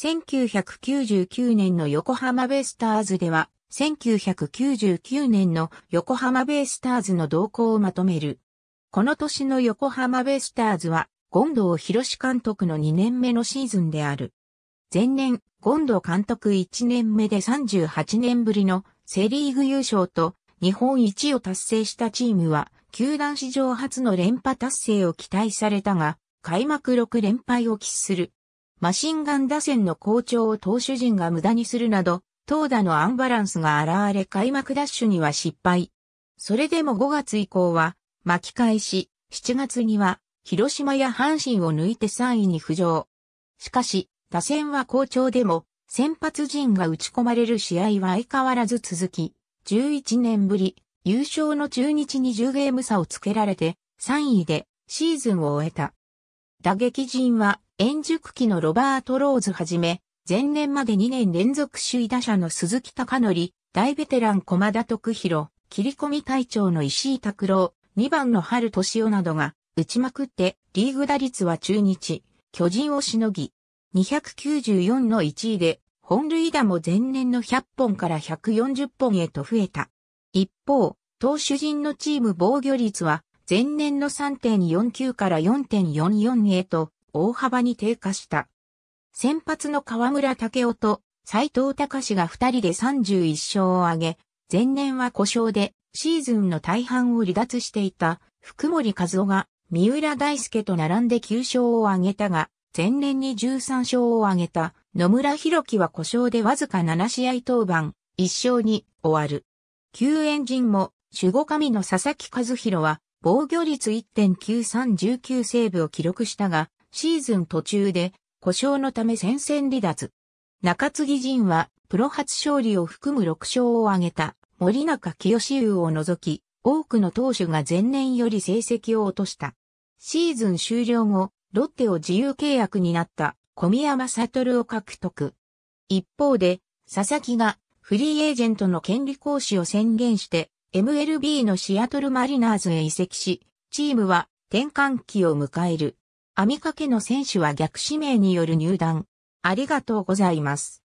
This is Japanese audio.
1999年の横浜ベイスターズでは、1999年の横浜ベイスターズの動向をまとめる。この年の横浜ベイスターズは、ド藤博監督の2年目のシーズンである。前年、ド藤監督1年目で38年ぶりのセリーグ優勝と日本一を達成したチームは、球団史上初の連覇達成を期待されたが、開幕6連敗を喫する。マシンガン打線の好調を投手陣が無駄にするなど、投打のアンバランスが現れ開幕ダッシュには失敗。それでも5月以降は巻き返し、7月には広島や阪神を抜いて3位に浮上。しかし、打線は好調でも、先発陣が打ち込まれる試合は相変わらず続き、11年ぶり、優勝の中日に10ゲーム差をつけられて、3位でシーズンを終えた。打撃陣は円熟期のロバート・ローズはじめ、前年まで2年連続首位打者の鈴木隆則、大ベテラン駒田徳弘、切り込み隊長の石井拓郎、2番の春敏夫などが打ちまくって、リーグ打率は中日、巨人をしのぎ、294の1位で、本塁打も前年の100本から140本へと増えた。一方、投手陣のチーム防御率は、前年の3.49から4.44へと大幅に低下した。先発の河村武夫と斎藤隆が2人で31勝を挙げ、前年は故障でシーズンの大半を離脱していた福森和夫が三浦大輔と並んで9勝を挙げたが、前年に13勝を挙げた野村弘樹は故障でわずか7試合登板、1勝に終わる。救援陣も守護神の佐々木和弘は防御率1.9319セーブを記録したが、シーズン途中で故障のため戦線離脱。中継ぎ陣はプロ初勝利を含む6勝を挙げた森中清志を除き、多くの投手が前年より成績を落とした。シーズン終了後、ロッテを自由契約になった小宮山悟を獲得。一方で、佐々木がフリーエージェントの権利行使を宣言して、MLB のシアトルマリナーズへ移籍し、チームは転換期を迎える。網掛けの選手は逆指名による入団。ありがとうございます。